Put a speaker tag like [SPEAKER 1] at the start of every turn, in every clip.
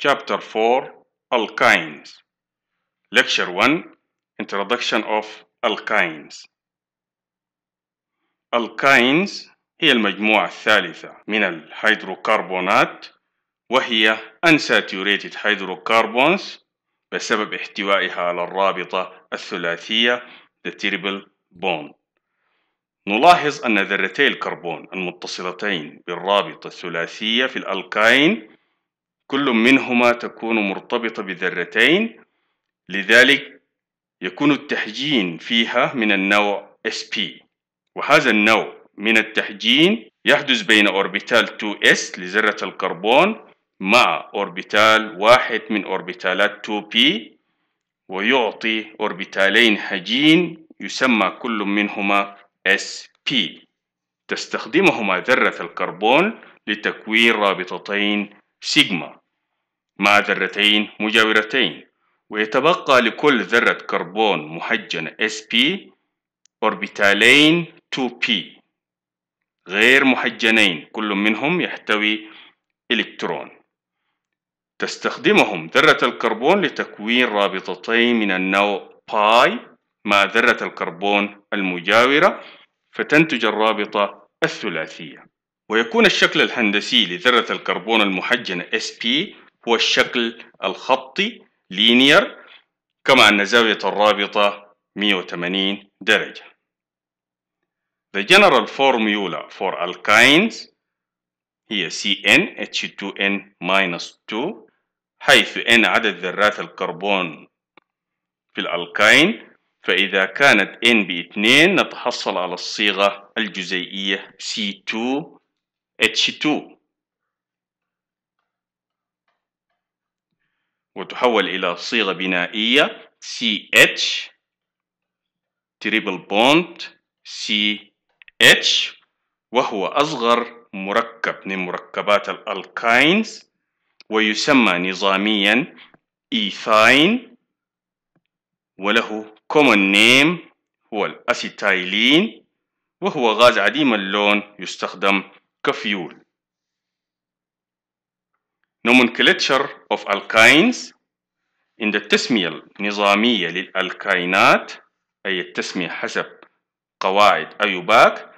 [SPEAKER 1] Chapter 4 Alkynes Lecture 1 Introduction of Alkynes Alkynes هي المجموعة الثالثة من الهيدروكربونات وهي unsaturated hydrocarbons بسبب احتوائها على الرابطة الثلاثية the triple bond نلاحظ أن ذرتي الكربون المتصلتين بالرابطة الثلاثية في الألكاين كل منهما تكون مرتبطة بذرتين لذلك يكون التحجين فيها من النوع sp وهذا النوع من التحجين يحدث بين أوربيتال 2s لذرة الكربون مع أوربيتال واحد من أوربيتالات 2p ويعطي أوربيتالين حجين يسمى كل منهما sp تستخدمهما ذرة الكربون لتكوين رابطتين سيجما مع ذرتين مجاورتين ويتبقى لكل ذرة كربون محجنة sp أوربيتالين 2p غير محجنين كل منهم يحتوي إلكترون تستخدمهم ذرة الكربون لتكوين رابطتين من النوع باي مع ذرة الكربون المجاورة فتنتج الرابطة الثلاثية ويكون الشكل الهندسي لذرة الكربون المحجنة SP هو الشكل الخطي لينير كما أن زاوية الرابطة 180 درجة The general formula for alkynes هي CnH2n-2 حيث n عدد ذرات الكربون في الألكاين فإذا كانت n باثنين نتحصل على الصيغة الجزيئية C2 H2 وتحول إلى صيغة بنائية CH تريبل بوند CH وهو أصغر مركب من مركبات الألكاينز ويسمى نظاميا إيثاين وله common name هو الأسيتايلين وهو غاز عديم اللون يستخدم كفيول نومنكلتشر Nomenclature of alkynes إن التسمية النظامية للألكاينات أي التسمية حسب قواعد أيوباك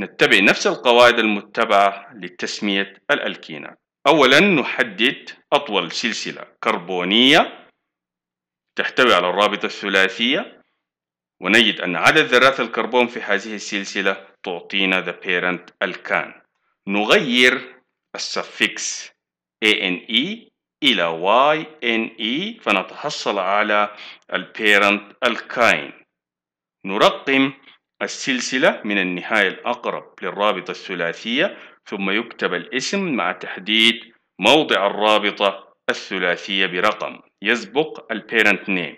[SPEAKER 1] نتبع نفس القواعد المتبعة لتسمية الألكينات أولا نحدد أطول سلسلة كربونية تحتوي على الرابطة الثلاثية ونجد أن عدد ذرات الكربون في هذه السلسلة تعطينا the parent alkane نغير السفكس ANE إلى YNE فنتحصل على البيرنت الكاين نرقم السلسلة من النهاية الأقرب للرابطة الثلاثية ثم يكتب الاسم مع تحديد موضع الرابطة الثلاثية برقم يسبق البيرنت نيم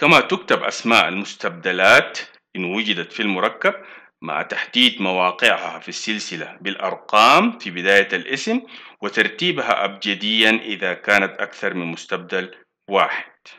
[SPEAKER 1] كما تكتب أسماء المستبدلات إن وجدت في المركب مع تحديد مواقعها في السلسلة بالأرقام في بداية الاسم وترتيبها أبجديا إذا كانت أكثر من مستبدل واحد